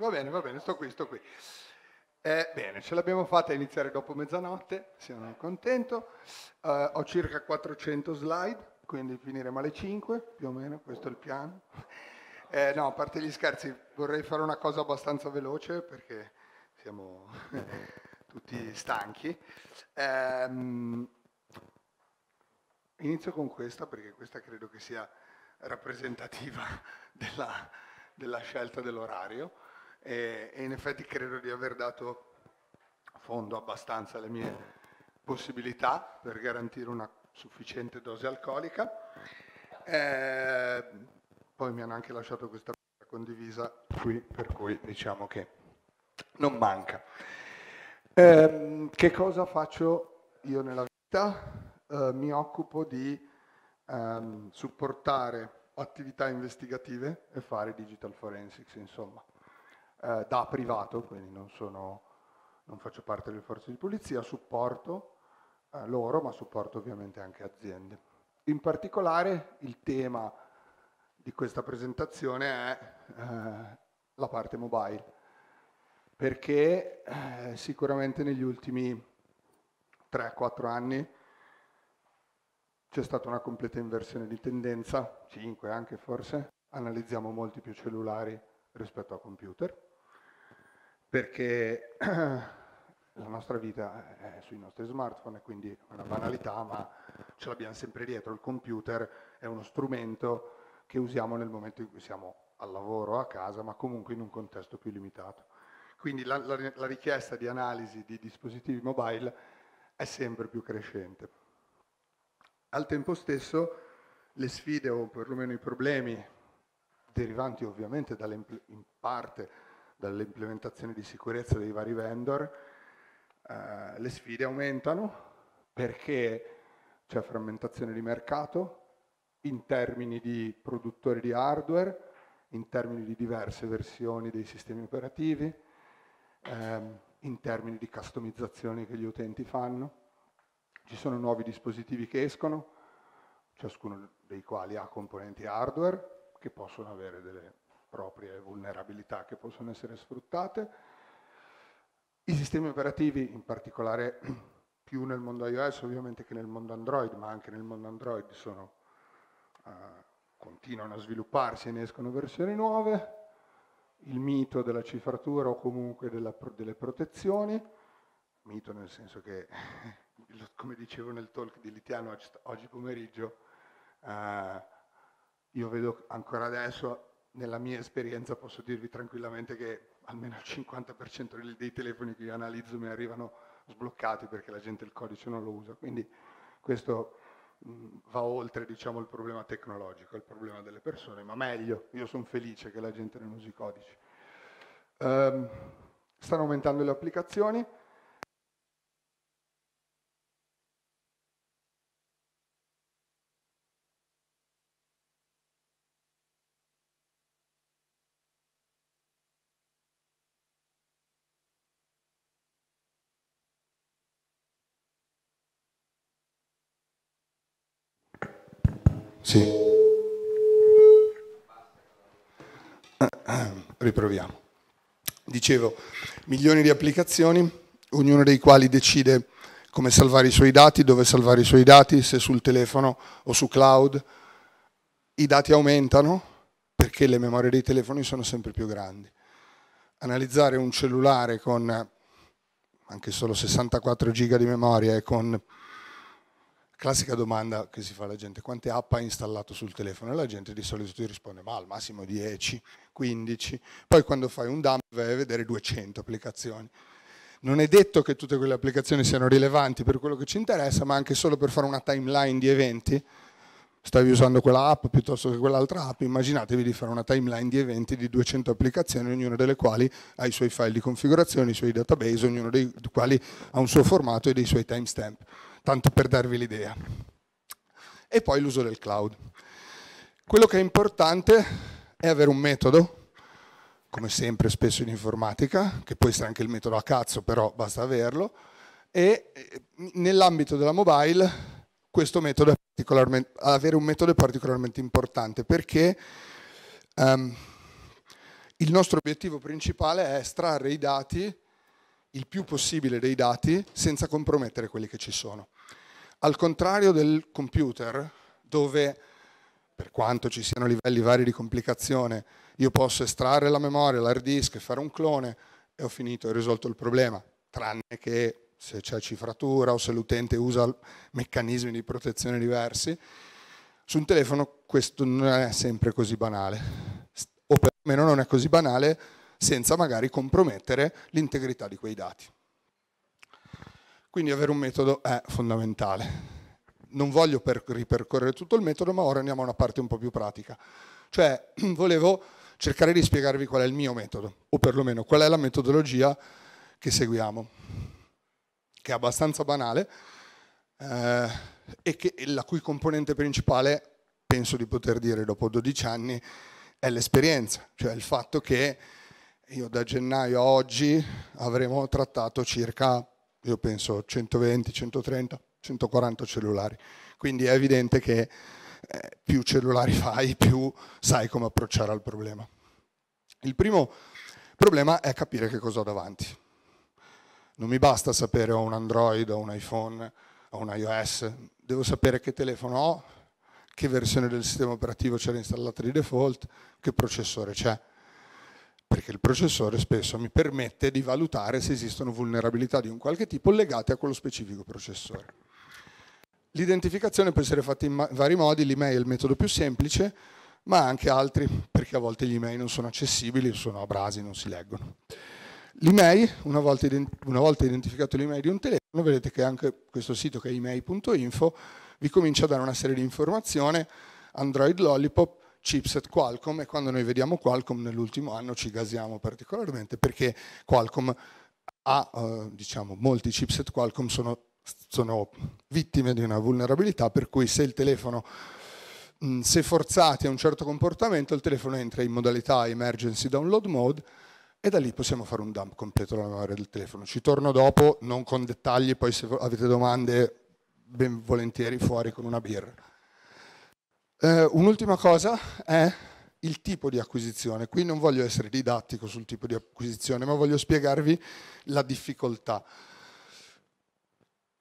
Va bene, va bene, sto qui, sto qui. Eh, bene, ce l'abbiamo fatta a iniziare dopo mezzanotte, sono contento. Eh, ho circa 400 slide, quindi finiremo alle 5, più o meno, questo è il piano. Eh, no, a parte gli scherzi, vorrei fare una cosa abbastanza veloce perché siamo tutti stanchi. Ehm, inizio con questa perché questa credo che sia rappresentativa della, della scelta dell'orario e, e in effetti credo di aver dato fondo abbastanza alle mie possibilità per garantire una sufficiente dose alcolica. Eh, poi mi hanno anche lasciato questa condivisa qui, per cui diciamo che non manca. Eh, che cosa faccio io nella vita? Eh, mi occupo di ehm, supportare attività investigative e fare digital forensics, insomma eh, da privato, quindi non, sono, non, faccio parte delle forze di polizia, supporto eh, loro, ma supporto ovviamente anche aziende. In particolare il tema di questa presentazione è eh, la parte mobile, perché eh, sicuramente negli ultimi 3-4 anni c'è stata una completa inversione di tendenza, 5 anche forse, analizziamo molti più cellulari rispetto a computer perché la nostra vita è sui nostri smartphone e quindi è una banalità, ma ce l'abbiamo sempre dietro. Il computer è uno strumento che usiamo nel momento in cui siamo al lavoro, a casa, ma comunque in un contesto più limitato. Quindi la, la, la richiesta di analisi di dispositivi mobile è sempre più crescente. Al tempo stesso le sfide o perlomeno i problemi derivanti ovviamente in parte dalle implementazioni di sicurezza dei vari vendor, eh, le sfide aumentano perché c'è frammentazione di mercato in termini di produttori di hardware, in termini di diverse versioni dei sistemi operativi, ehm, in termini di customizzazione che gli utenti fanno. Ci sono nuovi dispositivi che escono, ciascuno dei quali ha componenti hardware che possono avere delle proprie vulnerabilità che possono essere sfruttate. I sistemi operativi, in particolare più nel mondo iOS ovviamente che nel mondo Android, ma anche nel mondo Android sono, uh, continuano a svilupparsi e ne escono versioni nuove. Il mito della cifratura o comunque della, delle protezioni, mito nel senso che, come dicevo nel talk di Litiano oggi, pomeriggio, uh, io vedo ancora adesso nella mia esperienza posso dirvi tranquillamente che almeno il 50% dei telefoni che io analizzo mi arrivano sbloccati perché la gente il codice non lo usa. Quindi questo va oltre diciamo, il problema tecnologico, il problema delle persone, ma meglio, io sono felice che la gente non usi i codici. Um, stanno aumentando le applicazioni, riproviamo. Dicevo, milioni di applicazioni, ognuno dei quali decide come salvare i suoi dati, dove salvare i suoi dati, se sul telefono o su cloud. I dati aumentano perché le memorie dei telefoni sono sempre più grandi. Analizzare un cellulare con anche solo 64 giga di memoria e con classica domanda che si fa alla gente, quante app ha installato sul telefono? E la gente di solito ti risponde, ma al massimo 10, 15. Poi quando fai un dump vai a vedere 200 applicazioni. Non è detto che tutte quelle applicazioni siano rilevanti per quello che ci interessa, ma anche solo per fare una timeline di eventi, stavi usando quella app piuttosto che quell'altra app, immaginatevi di fare una timeline di eventi di 200 applicazioni, ognuna delle quali ha i suoi file di configurazione, i suoi database, ognuno dei quali ha un suo formato e dei suoi timestamp, tanto per darvi l'idea. E poi l'uso del cloud. Quello che è importante è avere un metodo, come sempre spesso in informatica, che può essere anche il metodo a cazzo, però basta averlo, e eh, nell'ambito della mobile questo metodo è particolarmente, avere un metodo è particolarmente importante perché um, il nostro obiettivo principale è estrarre i dati, il più possibile dei dati, senza compromettere quelli che ci sono. Al contrario del computer, dove per quanto ci siano livelli vari di complicazione, io posso estrarre la memoria, l'hard disk, fare un clone e ho finito, ho risolto il problema, tranne che se c'è cifratura o se l'utente usa meccanismi di protezione diversi. Su un telefono questo non è sempre così banale, o perlomeno non è così banale senza magari compromettere l'integrità di quei dati. Quindi avere un metodo è fondamentale non voglio ripercorrere tutto il metodo, ma ora andiamo a una parte un po' più pratica. Cioè, volevo cercare di spiegarvi qual è il mio metodo, o perlomeno qual è la metodologia che seguiamo, che è abbastanza banale eh, e che, la cui componente principale, penso di poter dire dopo 12 anni, è l'esperienza, cioè il fatto che io da gennaio a oggi avremo trattato circa, io penso, 120, 130 140 cellulari, quindi è evidente che eh, più cellulari fai, più sai come approcciare al problema. Il primo problema è capire che cosa ho davanti. Non mi basta sapere ho un Android, ho un iPhone, ho un iOS, devo sapere che telefono ho, che versione del sistema operativo c'è installata di default, che processore c'è. Perché il processore spesso mi permette di valutare se esistono vulnerabilità di un qualche tipo legate a quello specifico processore. L'identificazione può essere fatta in vari modi, l'email è il metodo più semplice, ma anche altri, perché a volte gli email non sono accessibili, sono abrasi, non si leggono. L'email, una volta, una volta identificato l'email di un telefono, vedete che anche questo sito che è email.info vi comincia a dare una serie di informazioni, Android Lollipop, chipset Qualcomm e quando noi vediamo Qualcomm nell'ultimo anno ci gasiamo particolarmente perché Qualcomm ha, eh, diciamo, molti chipset Qualcomm sono sono vittime di una vulnerabilità per cui se il telefono se forzati a un certo comportamento il telefono entra in modalità emergency download mode e da lì possiamo fare un dump completo della memoria del telefono. Ci torno dopo, non con dettagli, poi se avete domande ben volentieri fuori con una birra. Eh, un'ultima cosa è il tipo di acquisizione. Qui non voglio essere didattico sul tipo di acquisizione, ma voglio spiegarvi la difficoltà.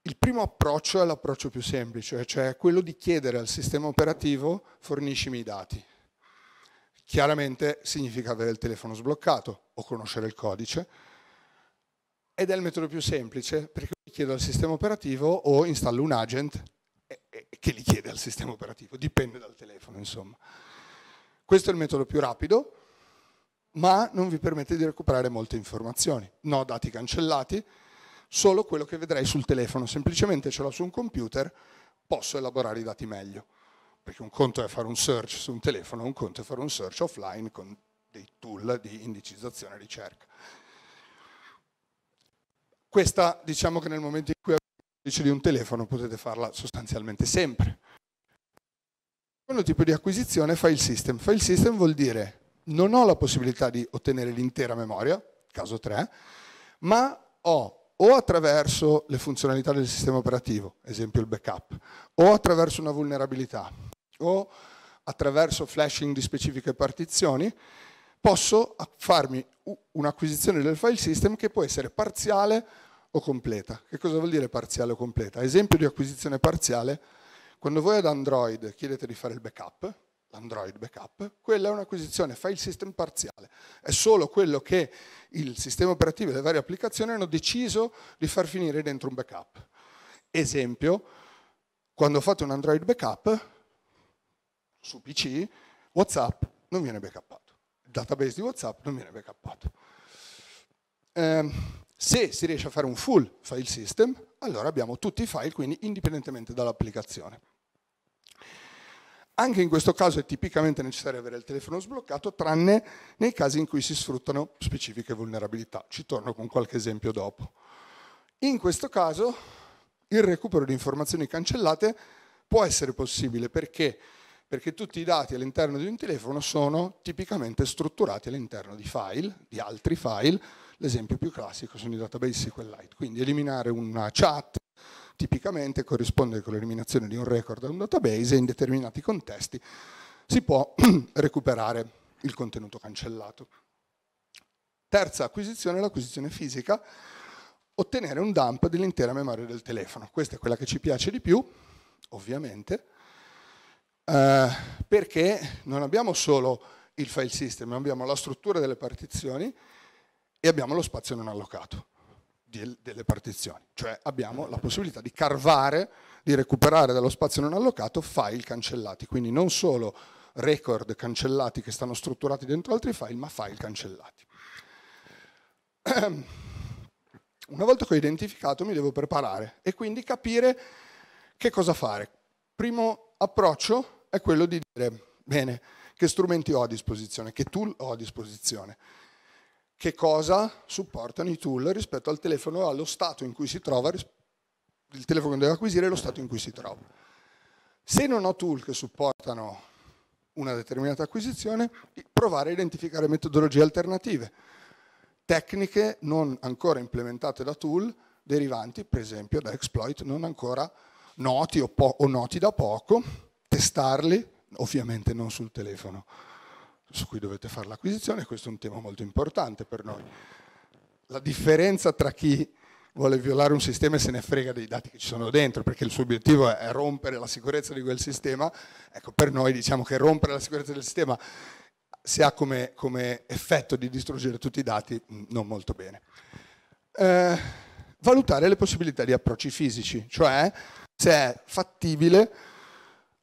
Il primo approccio è l'approccio più semplice, cioè quello di chiedere al sistema operativo forniscimi i dati. Chiaramente significa avere il telefono sbloccato o conoscere il codice ed è il metodo più semplice perché chiedo al sistema operativo o installo un agent che li chiede al sistema operativo, dipende dal telefono insomma. Questo è il metodo più rapido, ma non vi permette di recuperare molte informazioni. No dati cancellati, solo quello che vedrei sul telefono, semplicemente ce l'ho su un computer, posso elaborare i dati meglio, perché un conto è fare un search su un telefono, un conto è fare un search offline con dei tool di indicizzazione e ricerca. Questa diciamo che nel momento in cui avete il codice di un telefono potete farla sostanzialmente sempre. Secondo tipo di acquisizione file system. File system vuol dire non ho la possibilità di ottenere l'intera memoria, caso 3, ma ho o attraverso le funzionalità del sistema operativo, esempio il backup, o attraverso una vulnerabilità, o attraverso flashing di specifiche partizioni, posso farmi un'acquisizione del file system che può essere parziale o completa. Che cosa vuol dire parziale o completa? Esempio di acquisizione parziale, quando voi ad Android chiedete di fare il backup, l'Android backup, quella è un'acquisizione file system parziale, è solo quello che il sistema operativo e le varie applicazioni hanno deciso di far finire dentro un backup. Esempio, quando fate un Android backup su PC, WhatsApp non viene backuppato, il database di WhatsApp non viene backuppato. Eh, se si riesce a fare un full file system, allora abbiamo tutti i file, quindi indipendentemente dall'applicazione. Anche in questo caso è tipicamente necessario avere il telefono sbloccato, tranne nei casi in cui si sfruttano specifiche vulnerabilità. Ci torno con qualche esempio dopo. In questo caso il recupero di informazioni cancellate può essere possibile perché? perché tutti i dati all'interno di un telefono sono tipicamente strutturati all'interno di file, di altri file, l'esempio più classico sono i database SQLite, quindi eliminare una chat tipicamente corrisponde con l'eliminazione di un record da un database e in determinati contesti si può recuperare il contenuto cancellato. Terza acquisizione è l'acquisizione fisica, ottenere un dump dell'intera memoria del telefono. Questa è quella che ci piace di più, ovviamente, eh, perché non abbiamo solo il file system, abbiamo la struttura delle partizioni e abbiamo lo spazio non allocato delle partizioni, cioè abbiamo la possibilità di carvare, di recuperare dallo spazio non allocato file cancellati, quindi non solo record cancellati che stanno strutturati dentro altri file, ma file cancellati. Una volta che ho identificato mi devo preparare e quindi capire che cosa fare. Primo approccio è quello di dire, bene, che strumenti ho a disposizione, che tool ho a disposizione, che cosa supportano i tool rispetto al telefono, allo stato in cui si trova, il telefono che deve acquisire e lo stato in cui si trova. Se non ho tool che supportano una determinata acquisizione, provare a identificare metodologie alternative, tecniche non ancora implementate da tool, derivanti per esempio da exploit non ancora noti o, o noti da poco, testarli ovviamente non sul telefono su cui dovete fare l'acquisizione, questo è un tema molto importante per noi. La differenza tra chi vuole violare un sistema e se ne frega dei dati che ci sono dentro, perché il suo obiettivo è rompere la sicurezza di quel sistema, ecco per noi diciamo che rompere la sicurezza del sistema se ha come, come effetto di distruggere tutti i dati, mm, non molto bene. Eh, valutare le possibilità di approcci fisici, cioè se è fattibile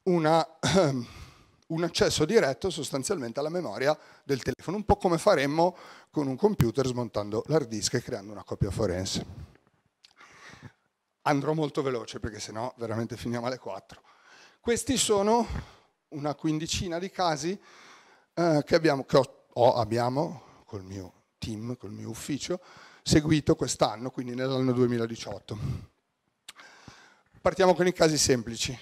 una... Ehm, un accesso diretto sostanzialmente alla memoria del telefono, un po' come faremmo con un computer smontando l'hard disk e creando una copia forense. Andrò molto veloce perché sennò veramente finiamo alle 4. Questi sono una quindicina di casi eh, che, abbiamo, che ho, ho, abbiamo col mio team, col mio ufficio, seguito quest'anno, quindi nell'anno 2018. Partiamo con i casi semplici.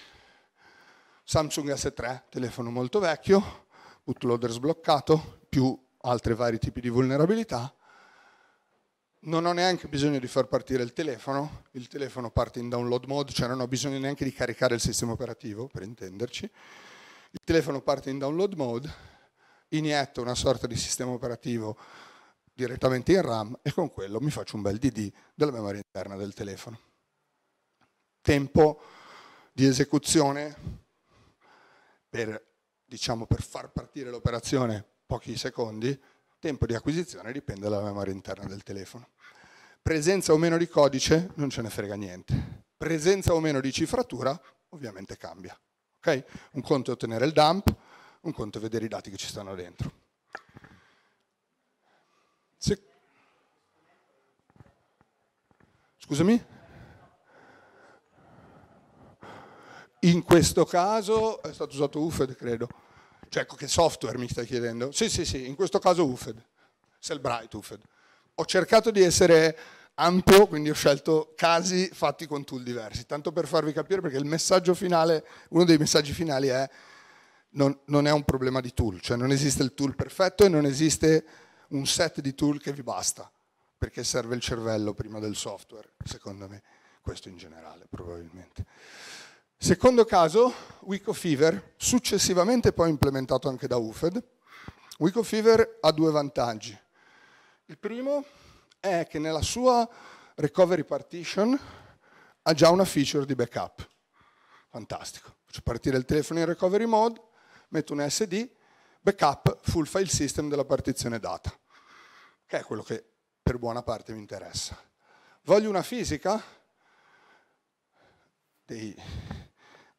Samsung S3, telefono molto vecchio, bootloader sbloccato, più altri vari tipi di vulnerabilità. Non ho neanche bisogno di far partire il telefono, il telefono parte in download mode, cioè non ho bisogno neanche di caricare il sistema operativo, per intenderci. Il telefono parte in download mode, inietto una sorta di sistema operativo direttamente in RAM e con quello mi faccio un bel DD della memoria interna del telefono. Tempo di esecuzione per, diciamo, per far partire l'operazione pochi secondi, tempo di acquisizione dipende dalla memoria interna del telefono. Presenza o meno di codice non ce ne frega niente. Presenza o meno di cifratura ovviamente cambia. Okay? Un conto è ottenere il dump, un conto è vedere i dati che ci stanno dentro. Se... Scusami? In questo caso è stato usato UFED, credo. Cioè, ecco, che software mi stai chiedendo? Sì, sì, sì, in questo caso UFED, Sellbright UFED. Ho cercato di essere ampio, quindi ho scelto casi fatti con tool diversi, tanto per farvi capire perché il messaggio finale, uno dei messaggi finali è non, non è un problema di tool, cioè non esiste il tool perfetto e non esiste un set di tool che vi basta, perché serve il cervello prima del software, secondo me, questo in generale probabilmente. Secondo caso, Wico Fever, successivamente poi implementato anche da UFED, Wico Fever ha due vantaggi. Il primo è che nella sua recovery partition ha già una feature di backup. Fantastico. Faccio partire il telefono in recovery mode, metto un SD, backup full file system della partizione data, che è quello che per buona parte mi interessa. Voglio una fisica? dei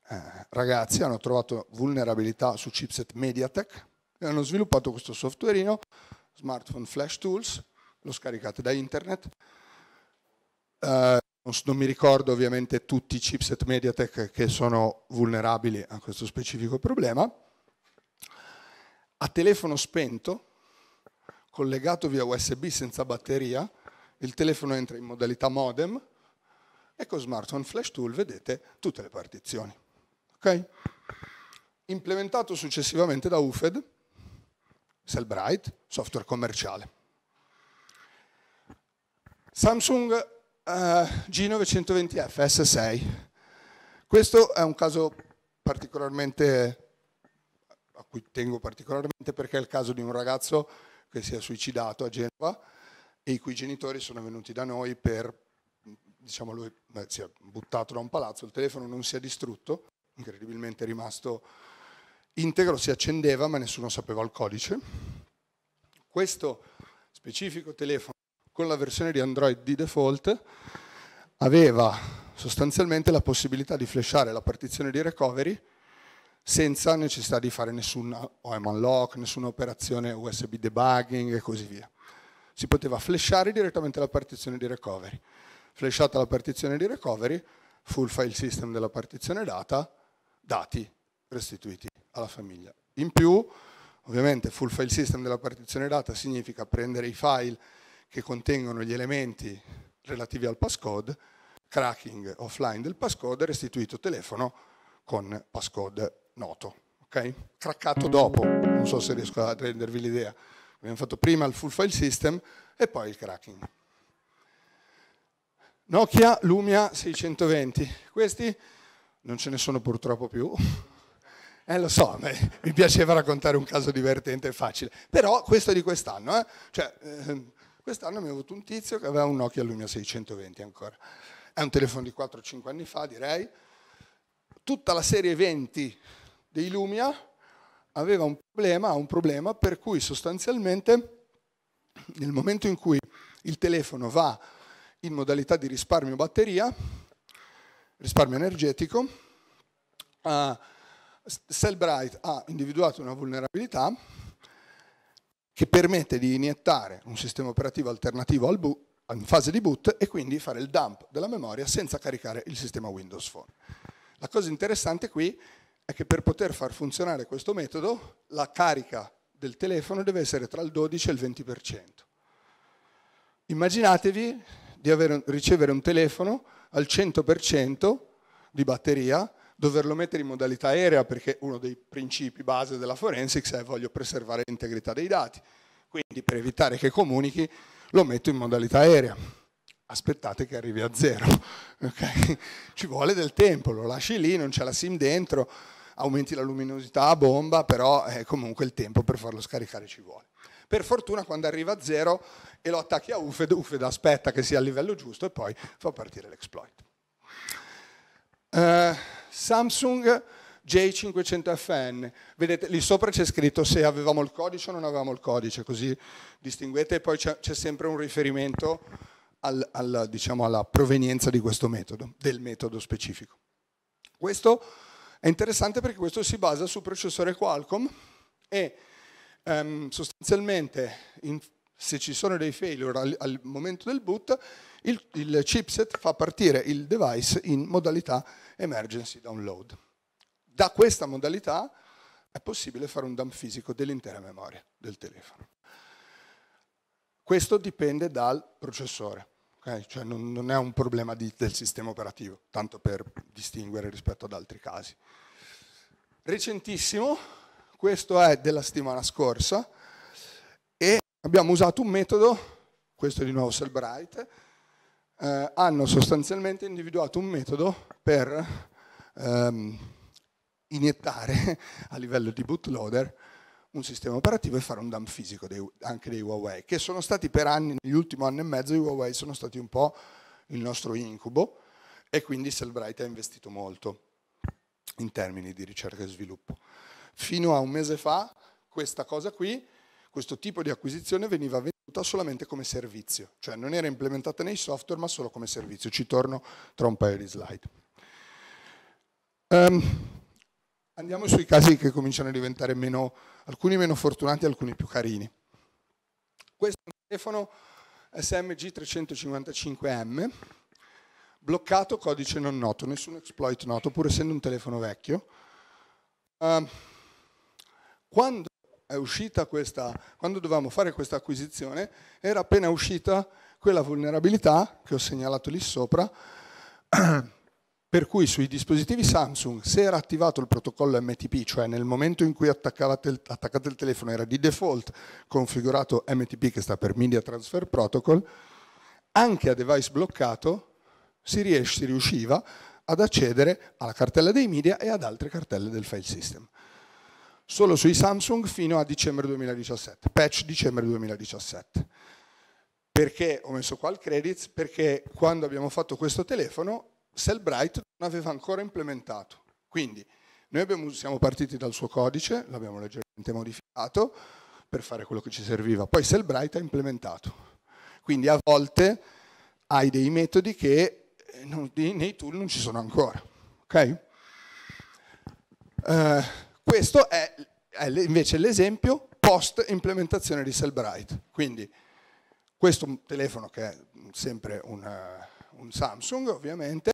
eh, ragazzi hanno trovato vulnerabilità su chipset Mediatek e hanno sviluppato questo softwareino, Smartphone Flash Tools, lo scaricate da internet. Eh, non mi ricordo ovviamente tutti i chipset Mediatek che sono vulnerabili a questo specifico problema. A telefono spento, collegato via USB senza batteria, il telefono entra in modalità modem, e con smartphone flash tool vedete tutte le partizioni. Okay? Implementato successivamente da UFED, Sellbright, software commerciale. Samsung eh, G920F S6. Questo è un caso particolarmente a cui tengo particolarmente perché è il caso di un ragazzo che si è suicidato a Genova e i cui genitori sono venuti da noi per diciamo lui si è buttato da un palazzo, il telefono non si è distrutto, incredibilmente è rimasto integro, si accendeva ma nessuno sapeva il codice. Questo specifico telefono con la versione di Android di default aveva sostanzialmente la possibilità di flashare la partizione di recovery senza necessità di fare nessun OM unlock, nessuna operazione USB debugging e così via. Si poteva flashare direttamente la partizione di recovery flashata la partizione di recovery, full file system della partizione data, dati restituiti alla famiglia. In più, ovviamente, full file system della partizione data significa prendere i file che contengono gli elementi relativi al passcode, cracking offline del passcode, restituito telefono con passcode noto. Okay? Craccato dopo, non so se riesco a rendervi l'idea. Abbiamo fatto prima il full file system e poi il cracking. Nokia Lumia 620. Questi non ce ne sono purtroppo più. Eh lo so, mi piaceva raccontare un caso divertente e facile. Però questo è di quest'anno. Eh? Cioè, eh, quest'anno mi ha avuto un tizio che aveva un Nokia Lumia 620 ancora. È un telefono di 4-5 anni fa, direi. Tutta la serie 20 dei Lumia aveva un problema, un problema per cui sostanzialmente nel momento in cui il telefono va in modalità di risparmio batteria, risparmio energetico. Uh, Cellbrite ha individuato una vulnerabilità che permette di iniettare un sistema operativo alternativo al boot, in fase di boot e quindi fare il dump della memoria senza caricare il sistema Windows Phone. La cosa interessante qui è che per poter far funzionare questo metodo la carica del telefono deve essere tra il 12 e il 20%. Immaginatevi di avere, ricevere un telefono al 100% di batteria, doverlo mettere in modalità aerea perché uno dei principi base della forensics è voglio preservare l'integrità dei dati, quindi per evitare che comunichi lo metto in modalità aerea. Aspettate che arrivi a zero, okay? ci vuole del tempo, lo lasci lì, non c'è la SIM dentro, aumenti la luminosità a bomba, però eh, comunque il tempo per farlo scaricare ci vuole. Per fortuna quando arriva a zero e lo attacchi a UFED, UFED aspetta che sia al livello giusto e poi fa partire l'exploit. Uh, Samsung J500FN, vedete lì sopra c'è scritto se avevamo il codice o non avevamo il codice, così distinguete e poi c'è, c'è sempre un riferimento al, al, diciamo, alla provenienza di questo metodo, del metodo specifico. Questo è interessante perché questo si basa sul processore Qualcomm e Um, sostanzialmente, in, se ci sono dei failure al, al momento del boot, il, il, chipset fa partire il device in modalità emergency download. Da questa modalità è possibile fare un dump fisico dell'intera memoria del telefono. Questo dipende dal processore, okay? cioè non, non, è un problema di, del sistema operativo, tanto per distinguere rispetto ad altri casi. Recentissimo, questo è della settimana scorsa e abbiamo usato un metodo, questo è di nuovo Selbright, eh, hanno sostanzialmente individuato un metodo per ehm, iniettare a livello di bootloader un sistema operativo e fare un dump fisico dei, anche dei Huawei, che sono stati per anni, negli ultimi anni e mezzo, i Huawei sono stati un po' il nostro incubo e quindi Selbright ha investito molto in termini di ricerca e sviluppo. Fino a un mese fa questa cosa qui, questo tipo di acquisizione veniva venduta solamente come servizio, cioè non era implementata nei software ma solo come servizio. Ci torno tra un paio di slide. Um, andiamo sui casi che cominciano a diventare meno, alcuni meno fortunati, alcuni più carini. Questo è un telefono SMG355M, bloccato codice non noto, nessun exploit noto, pur essendo un telefono vecchio. Uh, quando è uscita questa, quando dovevamo fare questa acquisizione, era appena uscita quella vulnerabilità che ho segnalato lì sopra, per cui sui dispositivi Samsung, se era attivato il protocollo MTP, cioè nel momento in cui il, attaccate il telefono era di default configurato MTP che sta per Media Transfer Protocol, anche a device bloccato si, riesce, si riusciva ad accedere alla cartella dei media e ad altre cartelle del file system solo sui Samsung fino a dicembre 2017, patch dicembre 2017. Perché ho messo qua il credits? Perché quando abbiamo fatto questo telefono, Cellbrite non aveva ancora implementato. Quindi noi abbiamo, siamo partiti dal suo codice, l'abbiamo leggermente modificato per fare quello che ci serviva, poi Cellbrite ha implementato. Quindi a volte hai dei metodi che eh, non, nei tool non ci sono ancora. Ok? Uh, questo è, è invece l'esempio post implementazione di Cellbrite. Quindi questo telefono che è sempre una, un Samsung ovviamente,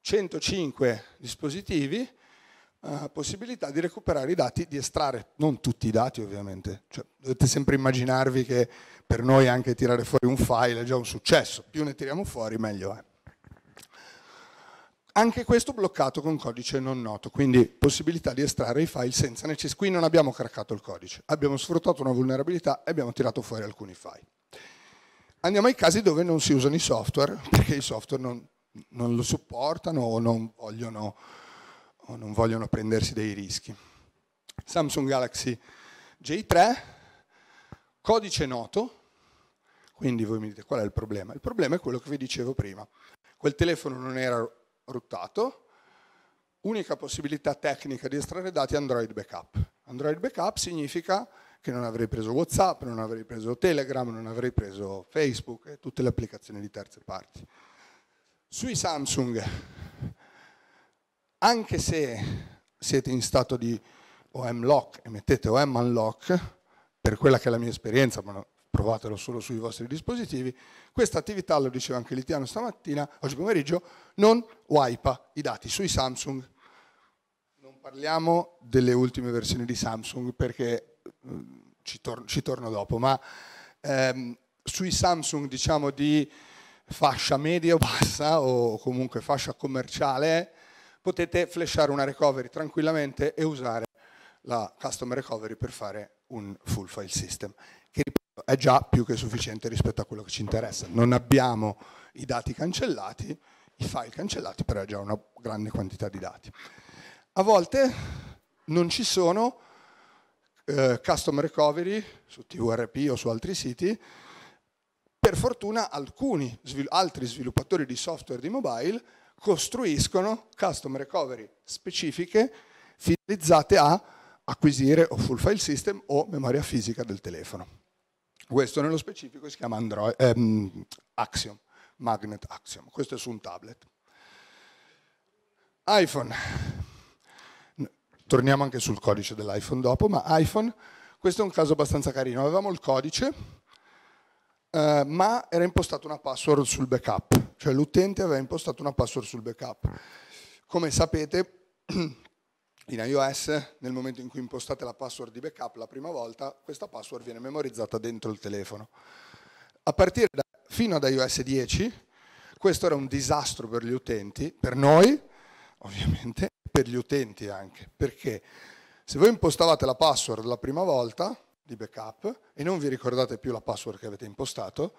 105 dispositivi, eh, possibilità di recuperare i dati, di estrarre, non tutti i dati ovviamente, cioè, dovete sempre immaginarvi che per noi anche tirare fuori un file è già un successo, più ne tiriamo fuori meglio è. Anche questo bloccato con codice non noto, quindi possibilità di estrarre i file senza necessità. Qui non abbiamo craccato il codice, abbiamo sfruttato una vulnerabilità e abbiamo tirato fuori alcuni file. Andiamo ai casi dove non si usano i software, perché i software non, non lo supportano o non, vogliono, o non vogliono prendersi dei rischi. Samsung Galaxy J3, codice noto, quindi voi mi dite qual è il problema? Il problema è quello che vi dicevo prima. Quel telefono non era ruttato. Unica possibilità tecnica di estrarre dati è Android Backup. Android Backup significa che non avrei preso WhatsApp, non avrei preso Telegram, non avrei preso Facebook e tutte le applicazioni di terze parti. Sui Samsung, anche se siete in stato di OM lock e mettete OM unlock, per quella che è la mia esperienza, ma provatelo solo sui vostri dispositivi, questa attività, lo diceva anche Litiano stamattina, oggi pomeriggio, non wipe i dati sui Samsung. Non parliamo delle ultime versioni di Samsung perché eh, ci, tor ci torno dopo, ma ehm, sui Samsung diciamo di fascia media o bassa o comunque fascia commerciale potete flashare una recovery tranquillamente e usare la custom recovery per fare un full file system è già più che sufficiente rispetto a quello che ci interessa. Non abbiamo i dati cancellati, i file cancellati, però è già una grande quantità di dati. A volte non ci sono eh, custom recovery su TURP o su altri siti. Per fortuna alcuni svil altri sviluppatori di software di mobile costruiscono custom recovery specifiche finalizzate a acquisire o full file system o memoria fisica del telefono. Questo nello specifico si chiama Android, ehm, Axiom, Magnet Axiom. Questo è su un tablet. iPhone. Torniamo anche sul codice dell'iPhone dopo, ma iPhone, questo è un caso abbastanza carino. Avevamo il codice, eh, ma era impostata una password sul backup. Cioè l'utente aveva impostato una password sul backup. Come sapete, in iOS nel momento in cui impostate la password di backup la prima volta, questa password viene memorizzata dentro il telefono. A partire da, fino ad iOS 10, questo era un disastro per gli utenti, per noi ovviamente, per gli utenti anche, perché se voi impostavate la password la prima volta di backup e non vi ricordate più la password che avete impostato,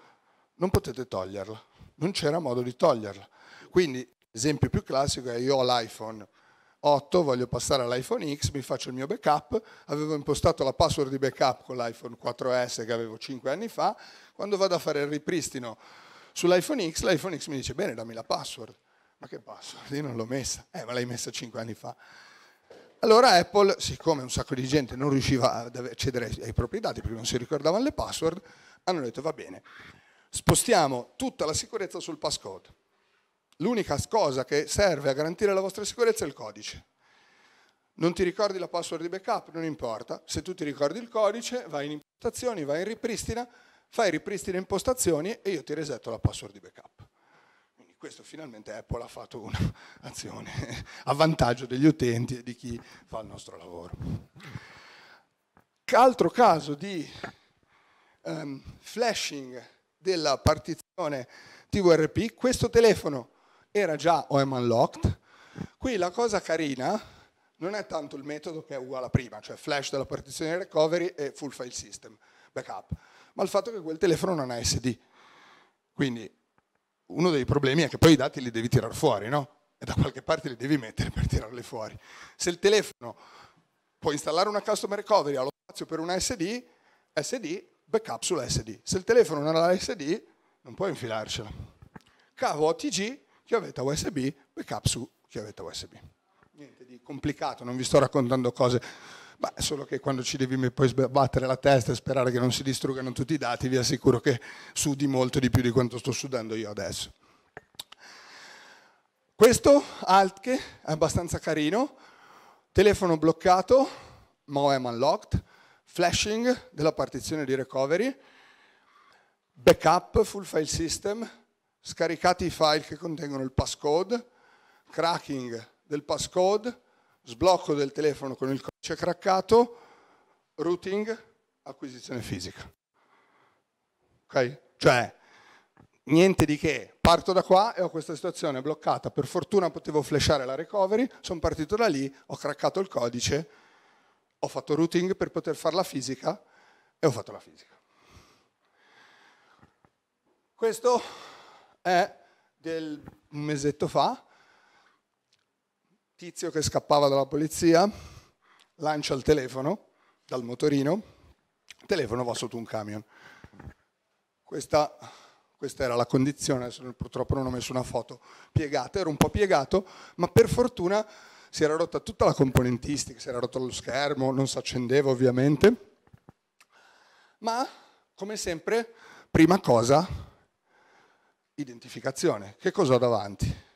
non potete toglierla, non c'era modo di toglierla. Quindi l'esempio più classico è io ho l'iPhone 8, voglio passare all'iPhone X, mi faccio il mio backup, avevo impostato la password di backup con l'iPhone 4S che avevo 5 anni fa, quando vado a fare il ripristino sull'iPhone X, l'iPhone X mi dice bene dammi la password, ma che password? Io non l'ho messa, eh ma l'hai messa 5 anni fa. Allora Apple, siccome un sacco di gente non riusciva ad accedere ai propri dati perché non si ricordavano le password, hanno detto va bene, spostiamo tutta la sicurezza sul passcode l'unica cosa che serve a garantire la vostra sicurezza è il codice. Non ti ricordi la password di backup? Non importa. Se tu ti ricordi il codice, vai in impostazioni, vai in ripristina, fai ripristina impostazioni e io ti resetto la password di backup. Quindi questo finalmente Apple ha fatto un'azione a vantaggio degli utenti e di chi fa il nostro lavoro. Altro caso di um, flashing della partizione TWRP, questo telefono era già OM Unlocked. Qui la cosa carina non è tanto il metodo che è uguale a prima, cioè flash della partizione recovery e full file system backup, ma il fatto che quel telefono non ha SD. Quindi uno dei problemi è che poi i dati li devi tirare fuori, no? E da qualche parte li devi mettere per tirarli fuori. Se il telefono può installare una customer recovery allo spazio per una SD, SD, backup sulla SD. Se il telefono non ha la SD, non puoi infilarcela. Cavo OTG chiavetta USB, backup su chiavetta USB. Niente di complicato, non vi sto raccontando cose, ma solo che quando ci devi poi sbattere la testa e sperare che non si distruggano tutti i dati, vi assicuro che sudi molto di più di quanto sto sudando io adesso. Questo Altke è abbastanza carino, telefono bloccato, MOEM unlocked, flashing della partizione di recovery, backup, full file system, scaricati i file che contengono il passcode, cracking del passcode, sblocco del telefono con il codice craccato, routing, acquisizione fisica. Ok? Cioè, niente di che, parto da qua e ho questa situazione bloccata, per fortuna potevo flashare la recovery, sono partito da lì, ho craccato il codice, ho fatto routing per poter fare la fisica e ho fatto la fisica. Questo è del un mesetto fa, tizio che scappava dalla polizia lancia il telefono dal motorino, il telefono va sotto un camion. Questa, questa era la condizione, purtroppo non ho messo una foto piegata, ero un po' piegato, ma per fortuna si era rotta tutta la componentistica, si era rotto lo schermo, non si accendeva ovviamente, ma come sempre, prima cosa identificazione. Che cosa ho davanti?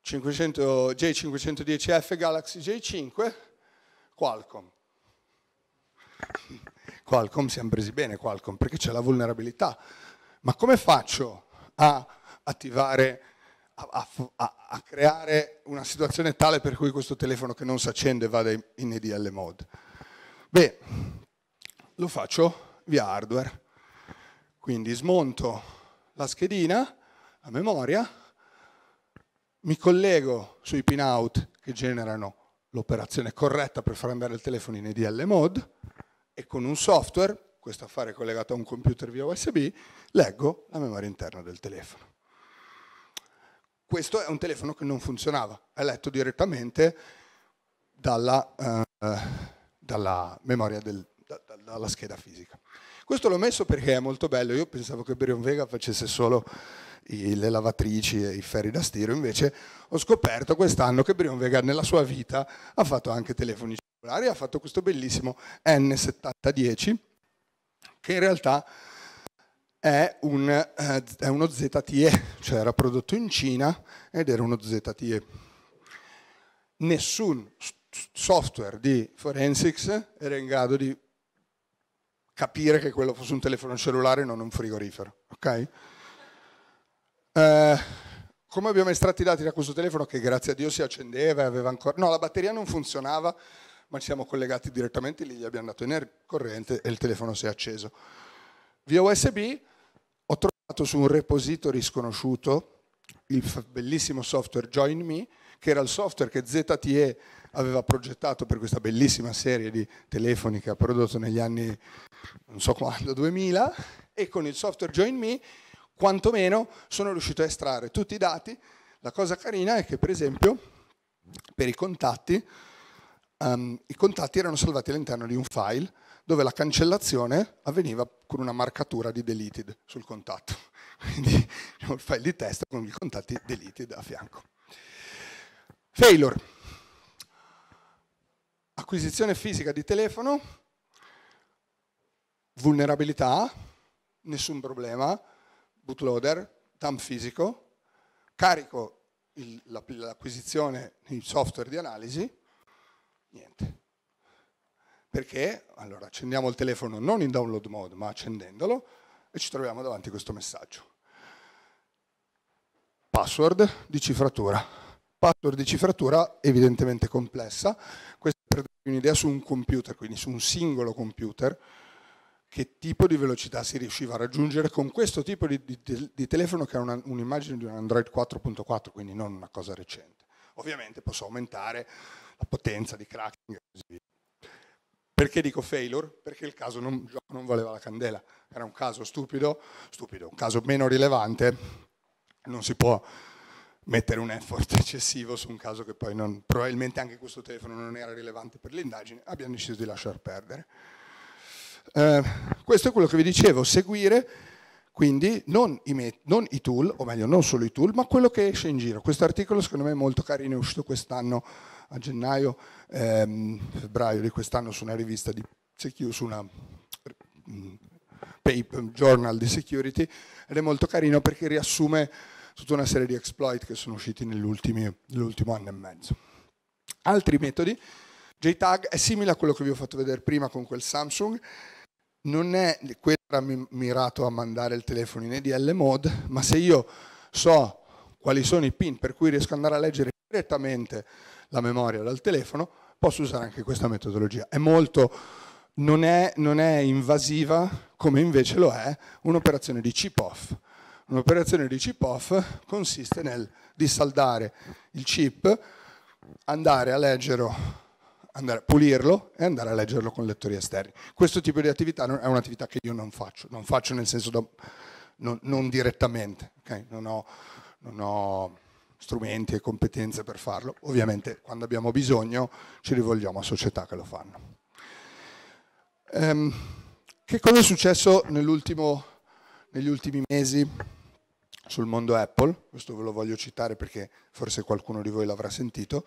500, J510F Galaxy J5 Qualcomm. Qualcomm siamo presi bene, Qualcomm, perché c'è la vulnerabilità. Ma come faccio a attivare, a, a, a, creare una situazione tale per cui questo telefono che non si accende vada in EDL mode? Beh, lo faccio via hardware. Quindi smonto la schedina, la memoria, mi collego sui pinout che generano l'operazione corretta per far andare il telefono in EDL mode e con un software, questo affare collegato a un computer via USB, leggo la memoria interna del telefono. Questo è un telefono che non funzionava, è letto direttamente dalla, eh, dalla memoria del, da, da, dalla scheda fisica. Questo l'ho messo perché è molto bello, io pensavo che Brion Vega facesse solo i, le lavatrici e i ferri da stiro, invece ho scoperto quest'anno che Brion Vega nella sua vita ha fatto anche telefoni cellulari, ha fatto questo bellissimo N7010 che in realtà è, un, eh, è, uno ZTE, cioè era prodotto in Cina ed era uno ZTE. Nessun software di forensics era in grado di capire che quello fosse un telefono cellulare e non un frigorifero. Ok? Eh, come abbiamo estratto i dati da questo telefono che grazie a Dio si accendeva e aveva ancora... No, la batteria non funzionava, ma ci siamo collegati direttamente lì, gli abbiamo dato in corrente e il telefono si è acceso. Via USB ho trovato su un repository sconosciuto il bellissimo software JoinMe, che era il software che ZTE aveva progettato per questa bellissima serie di telefoni che ha prodotto negli anni, non so quando, 2000, e con il software JoinMe, quantomeno, sono riuscito a estrarre tutti i dati. La cosa carina è che, per esempio, per i contatti, um, i contatti erano salvati all'interno di un file dove la cancellazione avveniva con una marcatura di deleted sul contatto. Quindi diciamo, il file di testo con i contatti deleted a fianco. Failure acquisizione fisica di telefono, vulnerabilità, nessun problema, bootloader, dump fisico, carico il, l'acquisizione in software di analisi, niente. Perché? Allora accendiamo il telefono non in download mode ma accendendolo e ci troviamo davanti a questo messaggio. Password di cifratura. Password di cifratura evidentemente complessa. Questa un'idea su un computer, quindi su un singolo computer, che tipo di velocità si riusciva a raggiungere con questo tipo di, di, di telefono che ha un'immagine di un Android 4.4, quindi non una cosa recente. Ovviamente posso aumentare la potenza di cracking e così via. Perché dico failure? Perché il caso non, il non valeva la candela, era un caso stupido, stupido, un caso meno rilevante, non si può mettere un effort eccessivo su un caso che poi non, probabilmente anche questo telefono non era rilevante per l'indagine, abbiamo deciso di lasciar perdere. Eh, questo è quello che vi dicevo, seguire quindi non i, non i, tool, o meglio non solo i tool, ma quello che esce in giro. Questo articolo secondo me è molto carino, è uscito quest'anno a gennaio, ehm, febbraio di quest'anno su una rivista di CQ, su una mm, paper, journal di security, ed è molto carino perché riassume tutta una serie di exploit che sono usciti nell'ultimo anno e mezzo. Altri metodi, JTAG è simile a quello che vi ho fatto vedere prima con quel Samsung, non è quello mirato a mandare il telefono in EDL mode, ma se io so quali sono i pin per cui riesco ad andare a leggere direttamente la memoria dal telefono, posso usare anche questa metodologia. È molto, non, è, non è invasiva come invece lo è un'operazione di chip off Un'operazione di chip off consiste nel dissaldare il chip, andare a leggerlo, andare a pulirlo e andare a leggerlo con lettori esterni. Questo tipo di attività è un'attività che io non faccio, non faccio nel senso da, non, non, direttamente, okay? non, ho, non ho strumenti e competenze per farlo. Ovviamente quando abbiamo bisogno ci rivolgiamo a società che lo fanno. Ehm, che cosa è successo negli ultimi mesi? sul mondo Apple, questo ve lo voglio citare perché forse qualcuno di voi l'avrà sentito,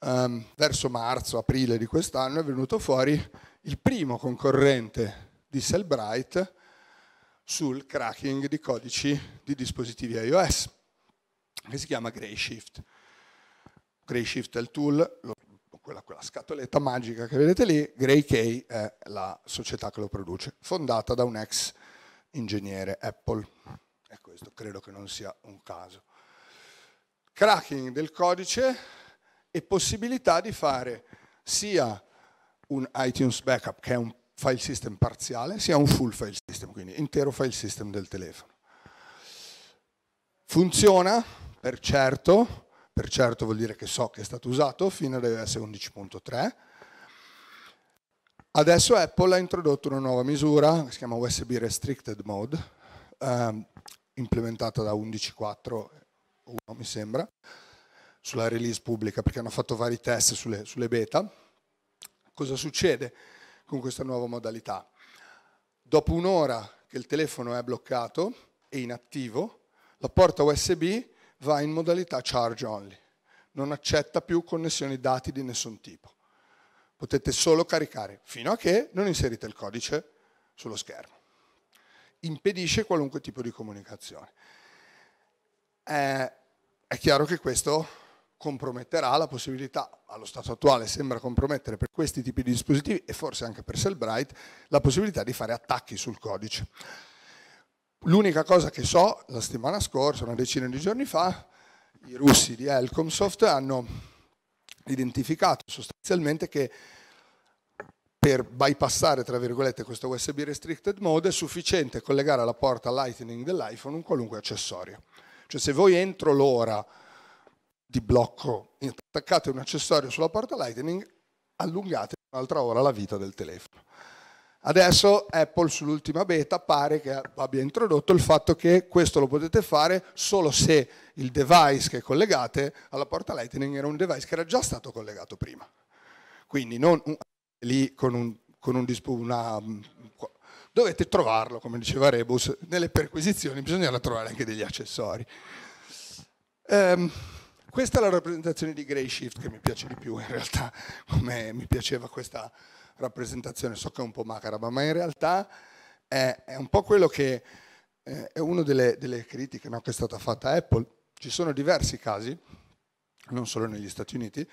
um, verso marzo, aprile di quest'anno è venuto fuori il primo concorrente di Cellbrite sul cracking di codici di dispositivi iOS, che si chiama Grayshift. Grayshift è il tool, quella, quella, scatoletta magica che vedete lì, GrayK è la società che lo produce, fondata da un ex ingegnere Apple questo credo che non sia un caso. Cracking del codice e possibilità di fare sia un iTunes backup, che è un file system parziale, sia un full file system, quindi intero file system del telefono. Funziona, per certo, per certo vuol dire che so che è stato usato, fino ad iOS 11.3. Adesso Apple ha introdotto una nuova misura, che si chiama USB Restricted Mode, ehm, implementata da 11.4.1 mi sembra, sulla release pubblica perché hanno fatto vari test sulle, sulle beta. Cosa succede con questa nuova modalità? Dopo un'ora che il telefono è bloccato e inattivo, la porta USB va in modalità charge only, non accetta più connessioni dati di nessun tipo. Potete solo caricare fino a che non inserite il codice sullo schermo impedisce qualunque tipo di comunicazione. Eh, è chiaro che questo comprometterà la possibilità, allo stato attuale sembra compromettere per questi tipi di dispositivi e forse anche per Cellbrite, la possibilità di fare attacchi sul codice. L'unica cosa che so, la settimana scorsa, una decina di giorni fa, i russi di Elcomsoft hanno identificato sostanzialmente che per bypassare tra virgolette questo USB restricted mode è sufficiente collegare alla porta Lightning dell'iPhone un qualunque accessorio. Cioè se voi entro l'ora di blocco attaccate un accessorio sulla porta Lightning, allungate un'altra ora la vita del telefono. Adesso Apple sull'ultima beta pare che abbia introdotto il fatto che questo lo potete fare solo se il device che collegate alla porta Lightning era un device che era già stato collegato prima. Quindi non lì con un, con un una, mm, dovete trovarlo, come diceva Rebus, nelle perquisizioni bisognerà trovare anche degli accessori. Um, questa è la rappresentazione di Grey Shift che mi piace di più in realtà, come mi piaceva questa rappresentazione, so che è un po' macabra ma in realtà è, è un po' quello che eh, è una delle, delle critiche no, che è stata fatta a Apple. Ci sono diversi casi, non solo negli Stati Uniti,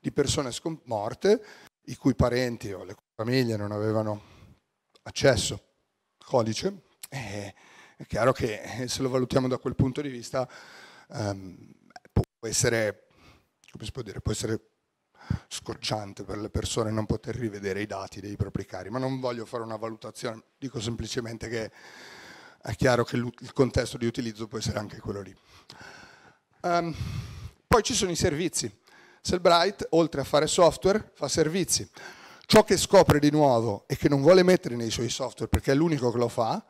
di persone morte i cui parenti o le famiglie non avevano accesso al codice, è chiaro che eh, se lo valutiamo da quel punto di vista ehm, può, essere, dire, può essere scocciante per le persone non poter rivedere i dati dei propri cari, ma non voglio fare una valutazione, dico semplicemente che è chiaro che il contesto di utilizzo può essere anche quello lì. Um, poi ci sono i servizi. Selbright, oltre a fare software, fa servizi. Ciò che scopre di nuovo e che non vuole mettere nei suoi software perché è l'unico che lo fa,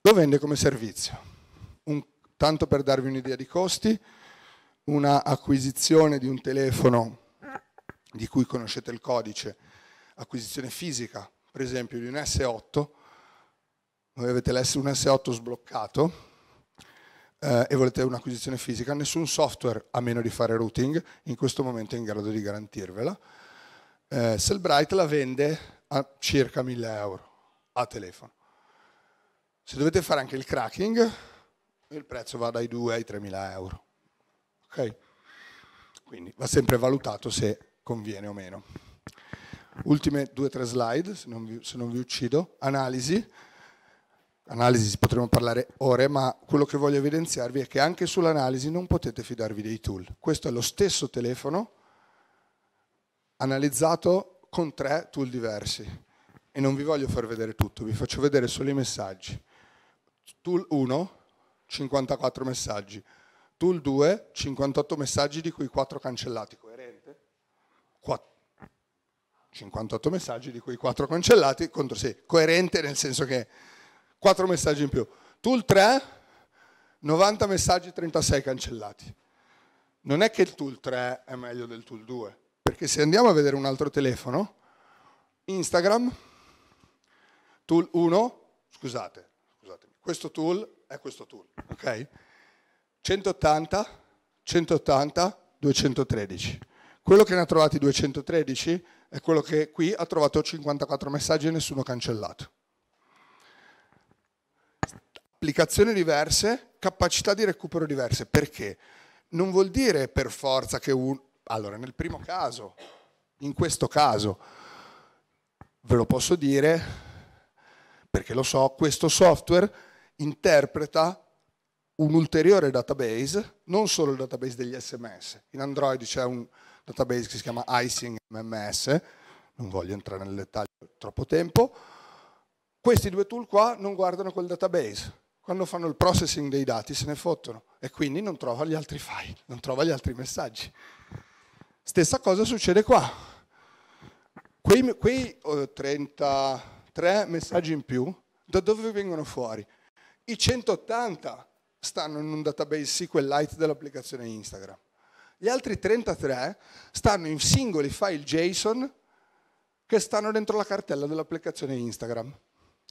lo vende come servizio. Un, tanto per darvi un'idea di costi, una acquisizione di un telefono di cui conoscete il codice, acquisizione fisica, per esempio di un S8, voi avete un S8 sbloccato, eh, e volete un'acquisizione fisica, nessun software, a meno di fare routing, in questo momento è in grado di garantirvela. Eh, Sellbright la vende a circa 1000 euro a telefono. Se dovete fare anche il cracking, il prezzo va dai 2 ai 3.000 euro. Okay? Quindi va sempre valutato se conviene o meno. Ultime due o tre slide, se non vi, se non vi uccido. Analisi analisi potremmo parlare ore, ma quello che voglio evidenziarvi è che anche sull'analisi non potete fidarvi dei tool. Questo è lo stesso telefono analizzato con tre tool diversi e non vi voglio far vedere tutto, vi faccio vedere solo i messaggi. Tool 1, 54 messaggi. Tool 2, 58 messaggi di cui 4 cancellati, coerente? 58 messaggi di cui 4 cancellati, contro, sì, coerente nel senso che 4 messaggi in più. Tool 3, 90 messaggi, 36 cancellati. Non è che il tool 3 è meglio del tool 2, perché se andiamo a vedere un altro telefono, Instagram, tool 1, scusate, scusatemi, questo tool è questo tool, ok? 180, 180, 213. Quello che ne ha trovati 213 è quello che qui ha trovato 54 messaggi e nessuno cancellato applicazioni diverse, capacità di recupero diverse. Perché? Non vuol dire per forza che un... Allora, nel primo caso, in questo caso, ve lo posso dire perché lo so, questo software interpreta un ulteriore database, non solo il database degli sms. In Android c'è un database che si chiama Icing MMS, non voglio entrare nel dettaglio troppo tempo. Questi due tool qua non guardano quel database, quando fanno il processing dei dati se ne fottono e quindi non trova gli altri file, non trova gli altri messaggi. Stessa cosa succede qua. Quei, quei oh, eh, 33 messaggi in più, da dove vengono fuori? I 180 stanno in un database SQLite dell'applicazione Instagram. Gli altri 33 stanno in singoli file JSON che stanno dentro la cartella dell'applicazione Instagram.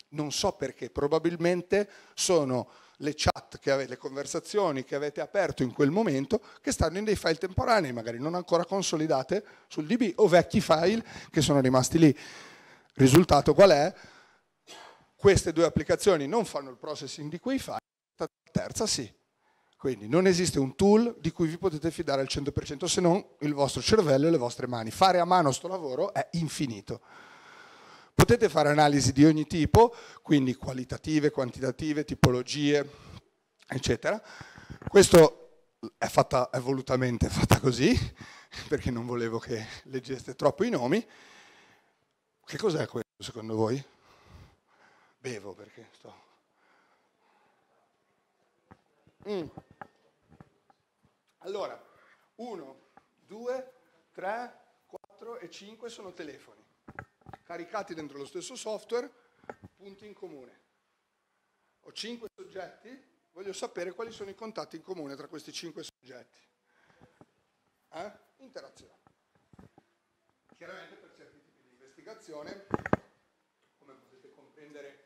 Non so perché, probabilmente sono le chat, avete, le conversazioni che avete aperto in quel momento che stanno in dei file temporanei, magari non ancora consolidate sul DB o vecchi file che sono rimasti lì. Risultato qual è? Queste due applicazioni non fanno il processing di quei file, la terza sì. Quindi non esiste un tool di cui vi potete fidare al 100% se non il vostro cervello e le vostre mani. Fare a mano sto lavoro è infinito. Potete fare analisi di ogni tipo, quindi qualitative, quantitative, tipologie, eccetera. Questo è, fatta, è volutamente fatta così, perché non volevo che leggeste troppo i nomi. Che cos'è questo secondo voi? Bevo perché sto... Mm. Allora, 1, 2, 3, 4 e 5 sono telefoni caricati dentro lo stesso software, punti in comune. Ho cinque soggetti, voglio sapere quali sono i contatti in comune tra questi cinque soggetti. Eh? Interazione. Chiaramente per certi tipi di investigazione, come potete comprendere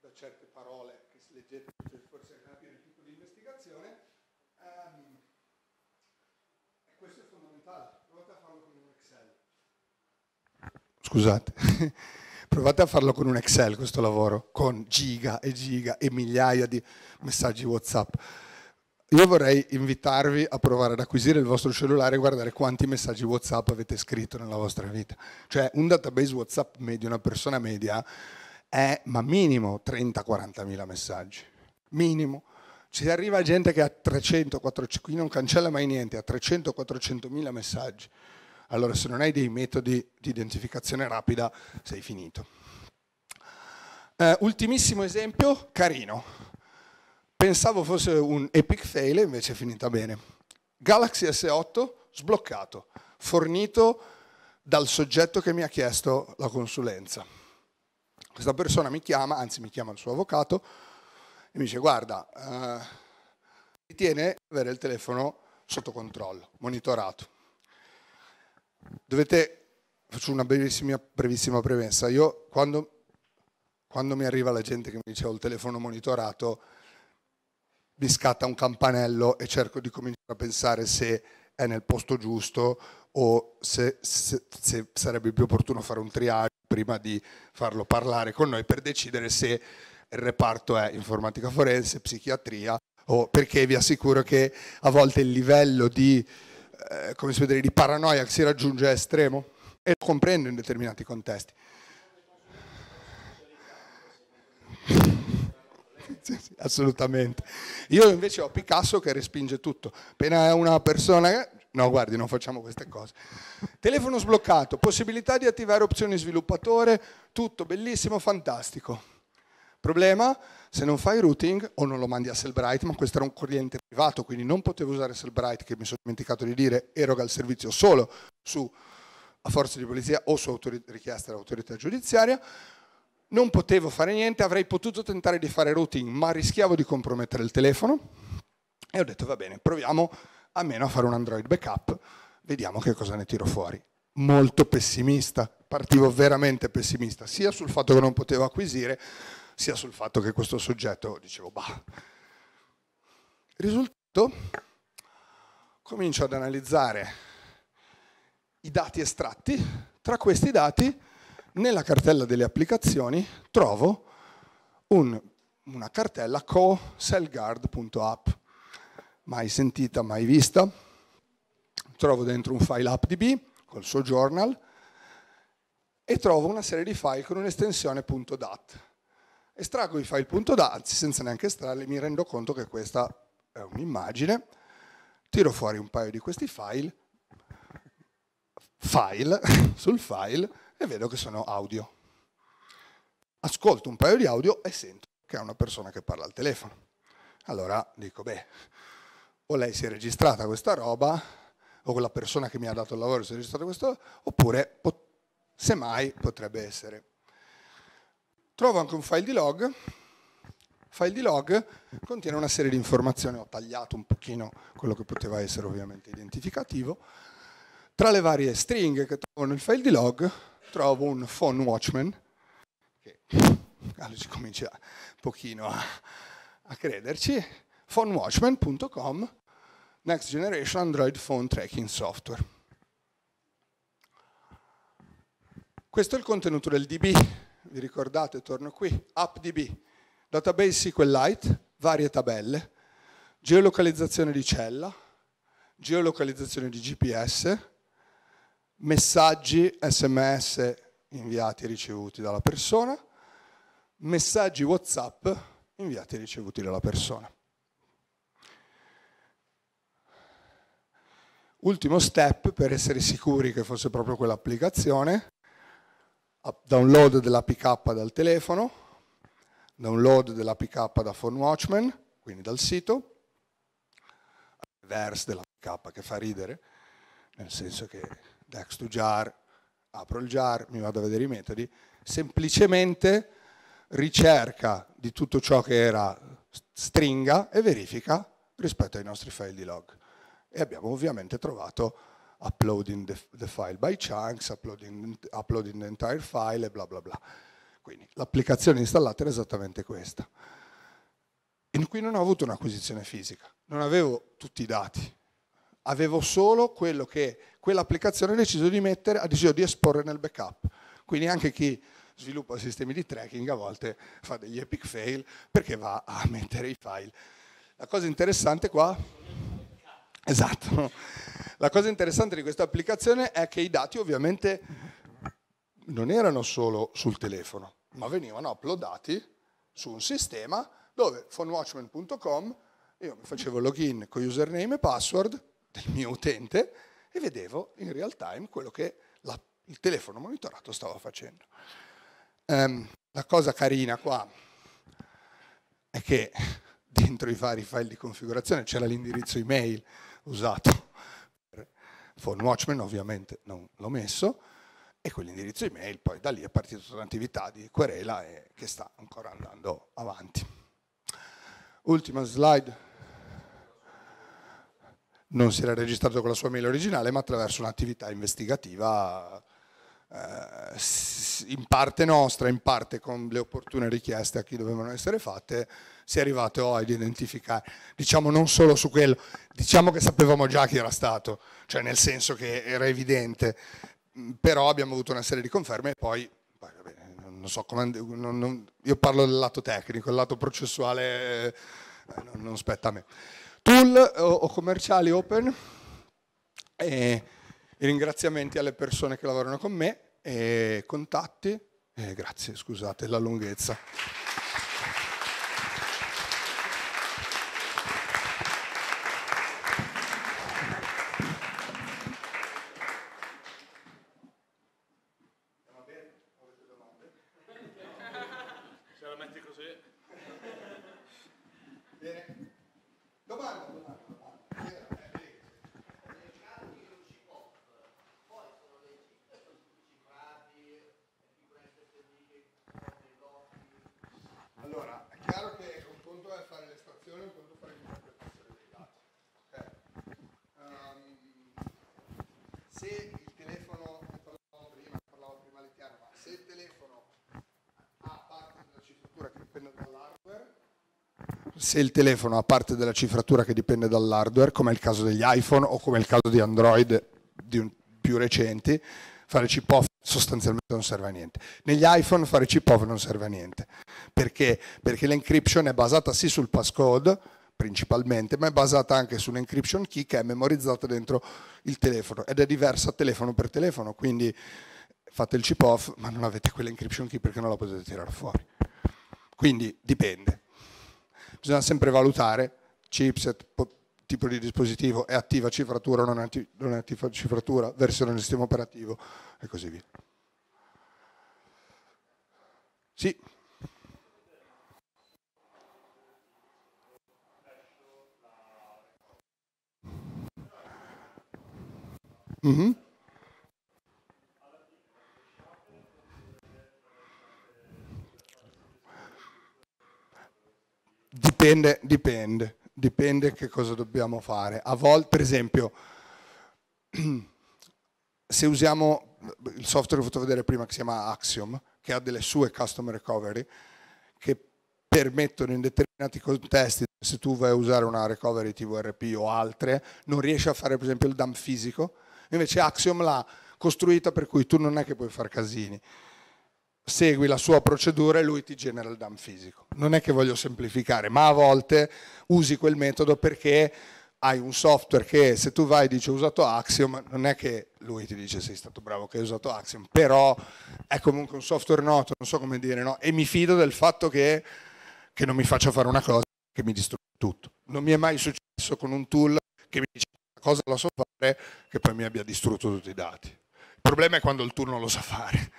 da certe parole che si leggete forse capire il tipo di investigazione, ehm, questo è fondamentale scusate, provate a farlo con un Excel questo lavoro, con giga e giga e migliaia di messaggi WhatsApp. Io vorrei invitarvi a provare ad acquisire il vostro cellulare e guardare quanti messaggi WhatsApp avete scritto nella vostra vita. Cioè un database WhatsApp medio, una persona media, è ma minimo 30-40 mila messaggi. Minimo. Ci arriva gente che ha 300-400, qui non cancella mai niente, ha 300-400 mila messaggi. Allora se non hai dei metodi di identificazione rapida sei finito. Eh, ultimissimo esempio, carino. Pensavo fosse un epic fail, invece è finita bene. Galaxy S8 sbloccato, fornito dal soggetto che mi ha chiesto la consulenza. Questa persona mi chiama, anzi mi chiama il suo avvocato, e mi dice guarda, eh, ritiene avere il telefono sotto controllo, monitorato dovete, faccio una brevissima, brevissima premessa, io quando, quando mi arriva la gente che mi dice ho il telefono monitorato, mi scatta un campanello e cerco di cominciare a pensare se è nel posto giusto o se, se, se, sarebbe più opportuno fare un triage prima di farlo parlare con noi per decidere se il reparto è informatica forense, psichiatria o perché vi assicuro che a volte il livello di eh, come si può dire, di paranoia che si raggiunge a estremo e lo comprendo in determinati contesti. Sì, sì, assolutamente. Io invece ho Picasso che respinge tutto. Appena è una persona... No, guardi, non facciamo queste cose. Telefono sbloccato, possibilità di attivare opzioni sviluppatore, tutto bellissimo, fantastico. Problema? Se non fai routing o non lo mandi a Sellbright, ma questo era un cliente privato, quindi non potevo usare Sellbright, che mi sono dimenticato di dire, eroga il servizio solo su a forza di polizia o su richiesta dell'autorità giudiziaria. Non potevo fare niente, avrei potuto tentare di fare routing, ma rischiavo di compromettere il telefono. E ho detto, va bene, proviamo almeno a fare un Android backup, vediamo che cosa ne tiro fuori. Molto pessimista, partivo veramente pessimista, sia sul fatto che non potevo acquisire, sia sul fatto che questo soggetto, dicevo, bah. Risultato, comincio ad analizzare i dati estratti, tra questi dati nella cartella delle applicazioni trovo un, una cartella co-cellguard.app, mai sentita, mai vista, trovo dentro un file appdb col suo journal e trovo una serie di file con un'estensione .dat. Estraggo i file punto da, anzi senza neanche estrarli, mi rendo conto che questa è un'immagine, tiro fuori un paio di questi file, file, sul file e vedo che sono audio. Ascolto un paio di audio e sento che è una persona che parla al telefono. Allora dico, beh, o lei si è registrata questa roba, o quella persona che mi ha dato il lavoro si è registrata questa roba, oppure semmai potrebbe essere Trovo anche un file di log. File di log contiene una serie di informazioni, ho tagliato un pochino quello che poteva essere ovviamente identificativo. Tra le varie stringhe che trovo nel file di log trovo un phone watchman, che allora ci comincia un pochino a, a crederci, phonewatchman.com, Next Generation Android Phone Tracking Software. Questo è il contenuto del DB vi ricordate, torno qui, AppDB, database SQLite, varie tabelle, geolocalizzazione di cella, geolocalizzazione di GPS, messaggi SMS inviati e ricevuti dalla persona, messaggi WhatsApp inviati e ricevuti dalla persona. Ultimo step per essere sicuri che fosse proprio quell'applicazione, download della dell'APK dal telefono, download della dell'APK da Phone Watchman, quindi dal sito, verse dell'APK che fa ridere, nel senso che dex to jar, apro il jar, mi vado a vedere i metodi, semplicemente ricerca di tutto ciò che era stringa e verifica rispetto ai nostri file di log. E abbiamo ovviamente trovato uploading the, the file by chunks, uploading, uploading the entire file e bla bla bla. Quindi l'applicazione installata era esattamente questa. In cui non ho avuto un'acquisizione fisica, non avevo tutti i dati, avevo solo quello che quell'applicazione ha deciso di mettere, ha deciso di esporre nel backup. Quindi anche chi sviluppa sistemi di tracking a volte fa degli epic fail perché va a mettere i file. La cosa interessante qua... Esatto la cosa interessante di questa applicazione è che i dati ovviamente non erano solo sul telefono, ma venivano uploadati su un sistema dove phonewatchman.com io mi facevo login con username e password del mio utente e vedevo in real time quello che la, il telefono monitorato stava facendo. Um, la cosa carina qua è che dentro i vari file di configurazione c'era l'indirizzo email usato Phone Watchman ovviamente non l'ho messo, e quell'indirizzo email, poi da lì è partita tutta un'attività di querela e che sta ancora andando avanti. Ultima slide. Non si era registrato con la sua mail originale, ma attraverso un'attività investigativa eh, in parte nostra, in parte con le opportune richieste a chi dovevano essere fatte, si è arrivato oh, ad identificare, diciamo non solo su quello, diciamo che sapevamo già chi era stato, cioè nel senso che era evidente, mm, però abbiamo avuto una serie di conferme e poi, vabbè, non so come, non, non, io parlo del lato tecnico, il lato processuale eh, non, non, spetta a me. Tool o, o commerciali open? Eh, i ringraziamenti alle persone che lavorano con me e eh, contatti. Eh, grazie, scusate la lunghezza. se il telefono, ha parte della cifratura che dipende dall'hardware, come è il caso degli iPhone o come è il caso di Android di un, più recenti, fare chip off sostanzialmente non serve a niente. Negli iPhone fare chip off non serve a niente. Perché? Perché l'encryption è basata sì sul passcode, principalmente, ma è basata anche su un'encryption key che è memorizzata dentro il telefono ed è diversa telefono per telefono, quindi fate il chip off ma non avete quell'encryption key perché non la potete tirare fuori. Quindi dipende bisogna sempre valutare chipset, tipo di dispositivo, è attiva cifratura o non è attiva cifratura, versione del sistema operativo e così via. Sì. Mm-hmm. Dipende, dipende, dipende che cosa dobbiamo fare. A volte, per esempio, se usiamo il software che ho fatto vedere prima che si chiama Axiom, che ha delle sue custom recovery, che permettono in determinati contesti, se tu vai a usare una recovery TVRP o altre, non riesci a fare per esempio il dump fisico, invece Axiom l'ha costruita per cui tu non è che puoi fare casini segui la sua procedura e lui ti genera il DAM fisico. Non è che voglio semplificare, ma a volte usi quel metodo perché hai un software che se tu vai e dici ho usato Axiom, non è che lui ti dice sei stato bravo che hai usato Axiom, però è comunque un software noto, non so come dire, no? E mi fido del fatto che, che non mi faccia fare una cosa che mi distrugge tutto. Non mi è mai successo con un tool che mi dice una cosa la so fare che poi mi abbia distrutto tutti i dati. Il problema è quando il tool non lo sa fare.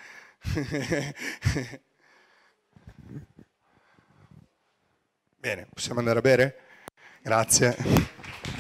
Bene, possiamo andare a bere? Grazie.